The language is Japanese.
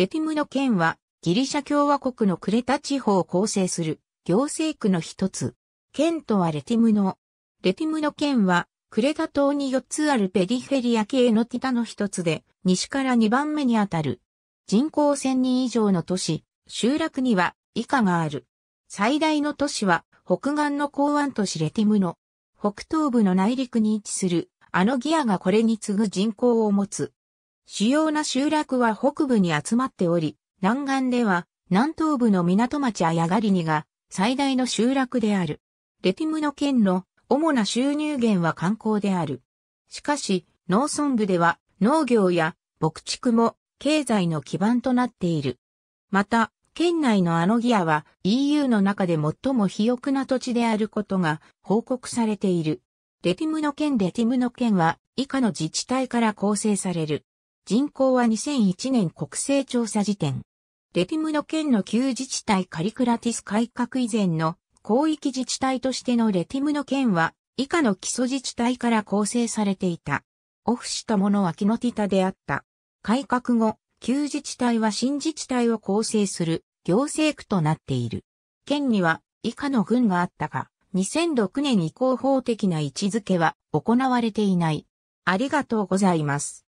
レティムの県はギリシャ共和国のクレタ地方を構成する行政区の一つ。県とはレティムの。レティムの県はクレタ島に4つあるペリフェリア系のティタの一つで西から2番目にあたる。人口1000人以上の都市、集落には以下がある。最大の都市は北岸の港湾都市レティムの北東部の内陸に位置するあのギアがこれに次ぐ人口を持つ。主要な集落は北部に集まっており、南岸では南東部の港町アヤガリニが最大の集落である。レティムの県の主な収入源は観光である。しかし、農村部では農業や牧畜も経済の基盤となっている。また、県内のアノギアは EU の中で最も肥沃な土地であることが報告されている。レティムの県レティムの県は以下の自治体から構成される。人口は2001年国勢調査時点。レティムの県の旧自治体カリクラティス改革以前の広域自治体としてのレティムの県は以下の基礎自治体から構成されていた。オフしたものはキノティタであった。改革後、旧自治体は新自治体を構成する行政区となっている。県には以下の郡があったが、2006年以降法的な位置づけは行われていない。ありがとうございます。